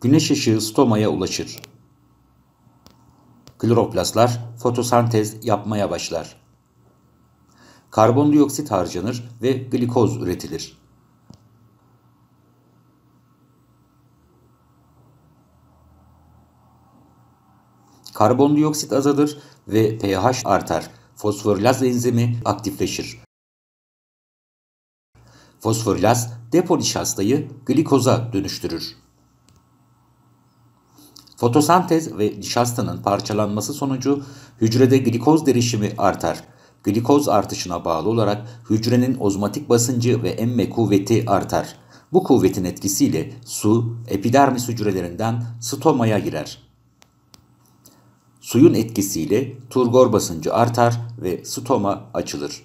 güneş ışığı stomaya ulaşır. Kloroplastlar fotosentez yapmaya başlar. Karbondioksit harcanır ve glikoz üretilir. Karbondioksit azalır ve pH artar. Fosforilaz enzimi aktifleşir. Fosforilaz depo nişastayı glikoza dönüştürür. Fotosentez ve nişastanın parçalanması sonucu hücrede glikoz derişimi artar. Glikoz artışına bağlı olarak hücrenin ozmatik basıncı ve emme kuvveti artar. Bu kuvvetin etkisiyle su epidermis hücrelerinden stomaya girer. Suyun etkisiyle turgor basıncı artar ve stoma açılır.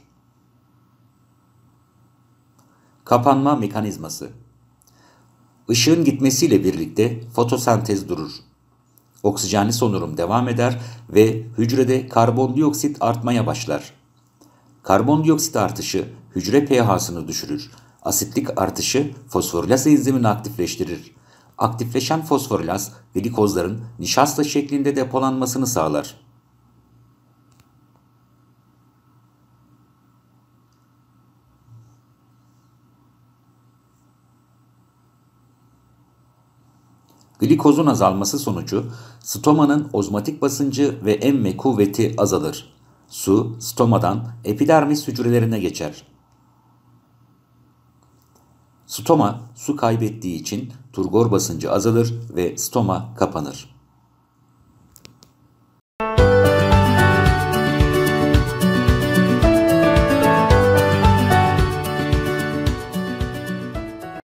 Kapanma mekanizması Işığın gitmesiyle birlikte fotosentez durur. Oksijenli solunum devam eder ve hücrede karbondioksit artmaya başlar. Karbondioksit artışı hücre pH'sını düşürür. Asitlik artışı fosforilaz enzimini aktifleştirir. Aktifleşen fosforilaz glikozların nişasta şeklinde depolanmasını sağlar. Glikozun azalması sonucu stomanın ozmatik basıncı ve emme kuvveti azalır. Su stomadan epidermis hücrelerine geçer. Stoma su kaybettiği için turgor basıncı azalır ve stoma kapanır.